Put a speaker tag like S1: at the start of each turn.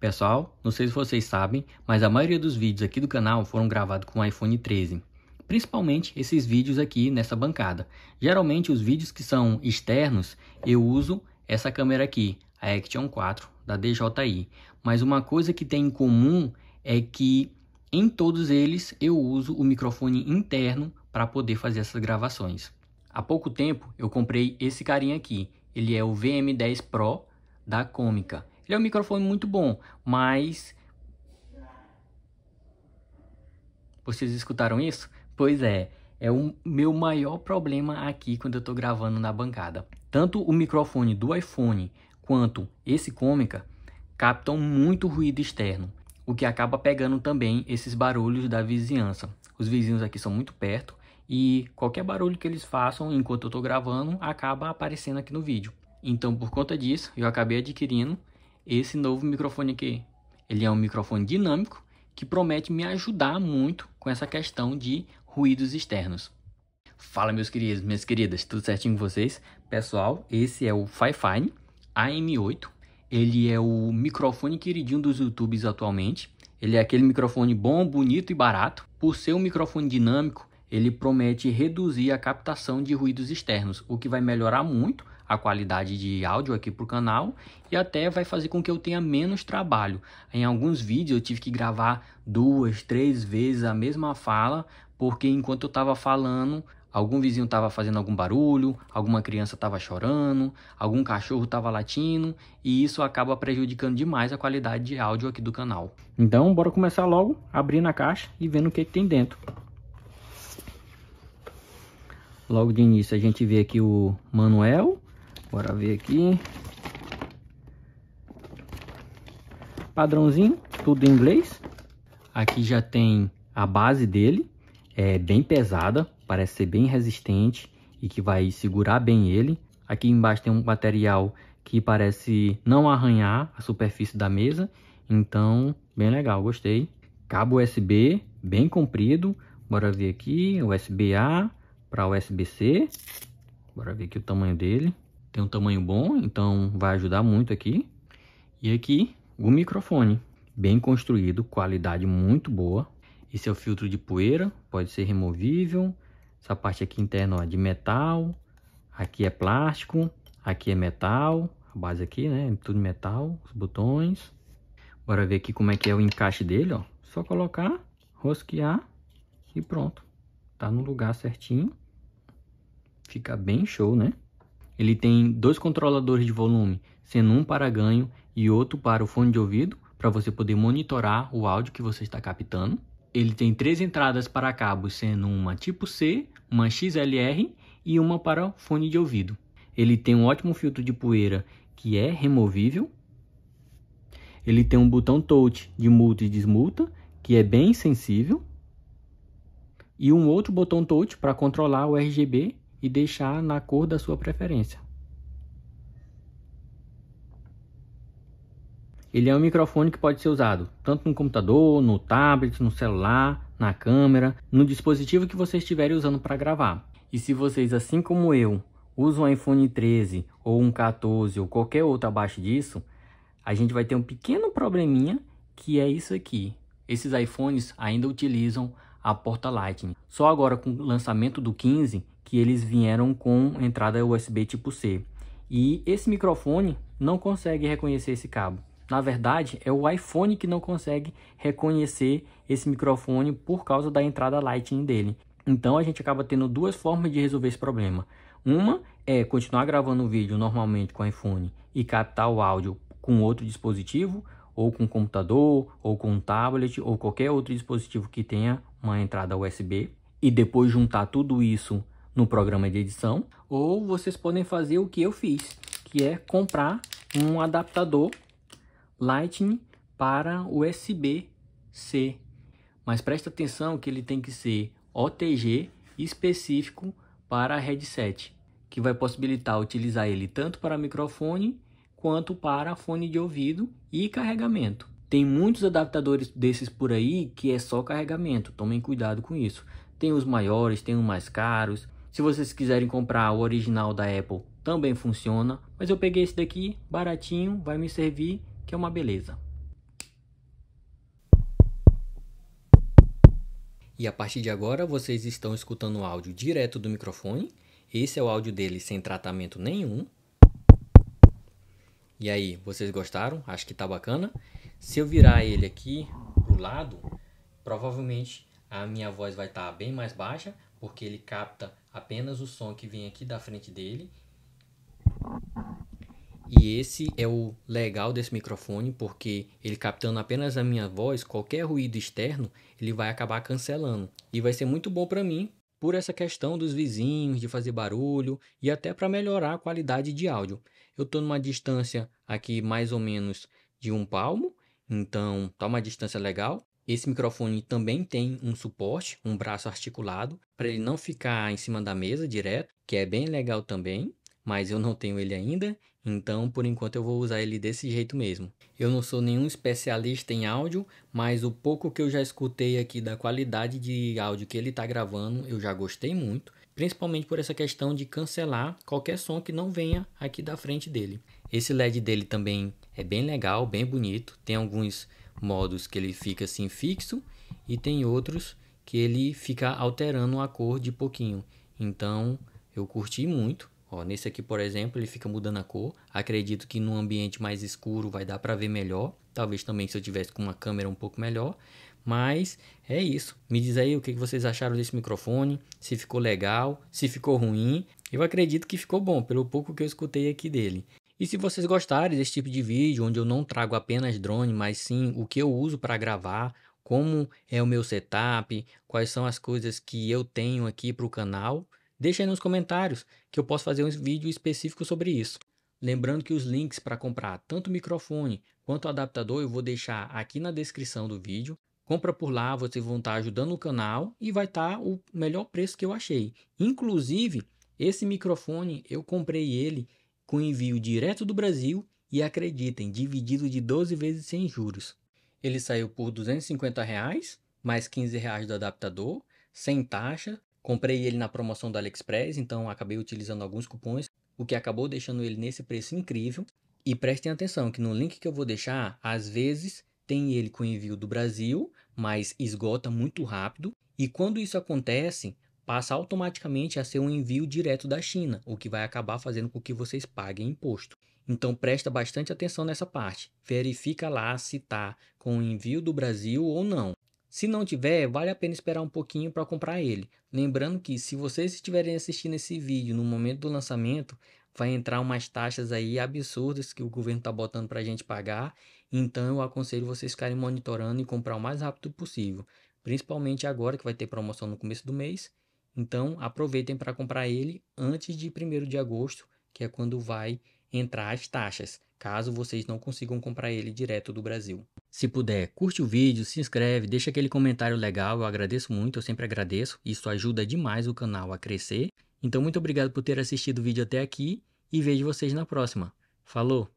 S1: Pessoal, não sei se vocês sabem, mas a maioria dos vídeos aqui do canal foram gravados com o iPhone 13. Principalmente esses vídeos aqui nessa bancada. Geralmente os vídeos que são externos, eu uso essa câmera aqui, a Action 4 da DJI. Mas uma coisa que tem em comum é que em todos eles eu uso o microfone interno para poder fazer essas gravações. Há pouco tempo eu comprei esse carinha aqui. Ele é o VM10 Pro da Comica. Ele é um microfone muito bom, mas... Vocês escutaram isso? Pois é, é o meu maior problema aqui quando eu tô gravando na bancada. Tanto o microfone do iPhone quanto esse Cômica captam muito ruído externo, o que acaba pegando também esses barulhos da vizinhança. Os vizinhos aqui são muito perto e qualquer barulho que eles façam enquanto eu tô gravando acaba aparecendo aqui no vídeo. Então, por conta disso, eu acabei adquirindo esse novo microfone aqui. Ele é um microfone dinâmico que promete me ajudar muito com essa questão de ruídos externos. Fala meus queridos, minhas queridas, tudo certinho com vocês? Pessoal, esse é o FiFine AM8. Ele é o microfone queridinho dos YouTubers atualmente. Ele é aquele microfone bom, bonito e barato. Por ser um microfone dinâmico, ele promete reduzir a captação de ruídos externos, o que vai melhorar muito a qualidade de áudio aqui para o canal e até vai fazer com que eu tenha menos trabalho. Em alguns vídeos eu tive que gravar duas, três vezes a mesma fala, porque enquanto eu estava falando, algum vizinho estava fazendo algum barulho, alguma criança estava chorando, algum cachorro estava latindo, e isso acaba prejudicando demais a qualidade de áudio aqui do canal. Então, bora começar logo abrindo a caixa e vendo o que, que tem dentro. Logo de início a gente vê aqui o manual Bora ver aqui. Padrãozinho, tudo em inglês. Aqui já tem a base dele, é bem pesada, parece ser bem resistente e que vai segurar bem ele. Aqui embaixo tem um material que parece não arranhar a superfície da mesa, então bem legal, gostei. Cabo USB, bem comprido, bora ver aqui, USB-A para USB-C, bora ver aqui o tamanho dele. Tem um tamanho bom, então vai ajudar muito aqui. E aqui o microfone, bem construído, qualidade muito boa. Esse é o filtro de poeira, pode ser removível. Essa parte aqui interna ó, de metal, aqui é plástico, aqui é metal, a base aqui, né, tudo metal, os botões. Bora ver aqui como é que é o encaixe dele, ó. Só colocar, rosquear e pronto. Tá no lugar certinho. Fica bem show, né? Ele tem dois controladores de volume, sendo um para ganho e outro para o fone de ouvido, para você poder monitorar o áudio que você está captando. Ele tem três entradas para cabos, sendo uma tipo C, uma XLR e uma para fone de ouvido. Ele tem um ótimo filtro de poeira que é removível. Ele tem um botão touch de multa e desmulta, que é bem sensível. E um outro botão touch para controlar o RGB e deixar na cor da sua preferência. Ele é um microfone que pode ser usado tanto no computador, no tablet, no celular, na câmera, no dispositivo que você estiver usando para gravar. E se vocês, assim como eu, usam um iPhone 13 ou um 14 ou qualquer outro abaixo disso, a gente vai ter um pequeno probleminha que é isso aqui. Esses iPhones ainda utilizam a porta Lightning. Só agora com o lançamento do 15 que eles vieram com entrada USB tipo C. E esse microfone não consegue reconhecer esse cabo. Na verdade, é o iPhone que não consegue reconhecer esse microfone por causa da entrada Lightning dele. Então a gente acaba tendo duas formas de resolver esse problema. Uma é continuar gravando o vídeo normalmente com o iPhone e captar o áudio com outro dispositivo, ou com computador, ou com tablet, ou qualquer outro dispositivo que tenha uma entrada USB e depois juntar tudo isso no programa de edição, ou vocês podem fazer o que eu fiz, que é comprar um adaptador Lightning para USB-C. Mas presta atenção que ele tem que ser OTG específico para headset, que vai possibilitar utilizar ele tanto para microfone quanto para fone de ouvido e carregamento. Tem muitos adaptadores desses por aí que é só carregamento, tomem cuidado com isso. Tem os maiores, tem os mais caros. Se vocês quiserem comprar o original da Apple, também funciona. Mas eu peguei esse daqui, baratinho, vai me servir, que é uma beleza. E a partir de agora vocês estão escutando o áudio direto do microfone. Esse é o áudio dele sem tratamento nenhum. E aí, vocês gostaram? Acho que tá bacana. Se eu virar ele aqui pro lado, provavelmente a minha voz vai estar tá bem mais baixa, porque ele capta apenas o som que vem aqui da frente dele. E esse é o legal desse microfone, porque ele captando apenas a minha voz, qualquer ruído externo, ele vai acabar cancelando. E vai ser muito bom para mim, por essa questão dos vizinhos, de fazer barulho e até para melhorar a qualidade de áudio. Eu estou numa distância aqui mais ou menos de um palmo então, tá uma distância legal. Esse microfone também tem um suporte, um braço articulado, para ele não ficar em cima da mesa direto, que é bem legal também, mas eu não tenho ele ainda, então por enquanto eu vou usar ele desse jeito mesmo. Eu não sou nenhum especialista em áudio, mas o pouco que eu já escutei aqui da qualidade de áudio que ele está gravando, eu já gostei muito, principalmente por essa questão de cancelar qualquer som que não venha aqui da frente dele. Esse LED dele também é bem legal, bem bonito. Tem alguns modos que ele fica assim fixo e tem outros que ele fica alterando a cor de pouquinho. Então eu curti muito. Ó, nesse aqui, por exemplo, ele fica mudando a cor. Acredito que num ambiente mais escuro vai dar para ver melhor. Talvez também se eu tivesse com uma câmera um pouco melhor. Mas é isso. Me diz aí o que vocês acharam desse microfone, se ficou legal, se ficou ruim. Eu acredito que ficou bom, pelo pouco que eu escutei aqui dele. E se vocês gostarem desse tipo de vídeo, onde eu não trago apenas drone, mas sim o que eu uso para gravar, como é o meu setup, quais são as coisas que eu tenho aqui para o canal, deixa aí nos comentários que eu posso fazer um vídeo específico sobre isso. Lembrando que os links para comprar tanto microfone quanto adaptador eu vou deixar aqui na descrição do vídeo. Compra por lá, vocês vão estar tá ajudando o canal e vai estar tá o melhor preço que eu achei. Inclusive, esse microfone eu comprei ele com envio direto do Brasil e acreditem, dividido de 12 vezes sem juros. Ele saiu por R$ 250,00, reais, mais R$ 15,00 reais do adaptador, sem taxa. Comprei ele na promoção da AliExpress, então acabei utilizando alguns cupons, o que acabou deixando ele nesse preço incrível. E prestem atenção que no link que eu vou deixar, às vezes tem ele com envio do Brasil, mas esgota muito rápido. E quando isso acontece, passa automaticamente a ser um envio direto da China, o que vai acabar fazendo com que vocês paguem imposto. Então presta bastante atenção nessa parte. Verifica lá se está com o envio do Brasil ou não. Se não tiver, vale a pena esperar um pouquinho para comprar ele. Lembrando que se vocês estiverem assistindo esse vídeo no momento do lançamento, vai entrar umas taxas aí absurdas que o governo está botando para a gente pagar. Então eu aconselho vocês ficarem monitorando e comprar o mais rápido possível. Principalmente agora que vai ter promoção no começo do mês então, aproveitem para comprar ele antes de 1 de agosto, que é quando vai entrar as taxas, caso vocês não consigam comprar ele direto do Brasil. Se puder, curte o vídeo, se inscreve, deixa aquele comentário legal, eu agradeço muito, eu sempre agradeço, isso ajuda demais o canal a crescer. Então, muito obrigado por ter assistido o vídeo até aqui e vejo vocês na próxima. Falou!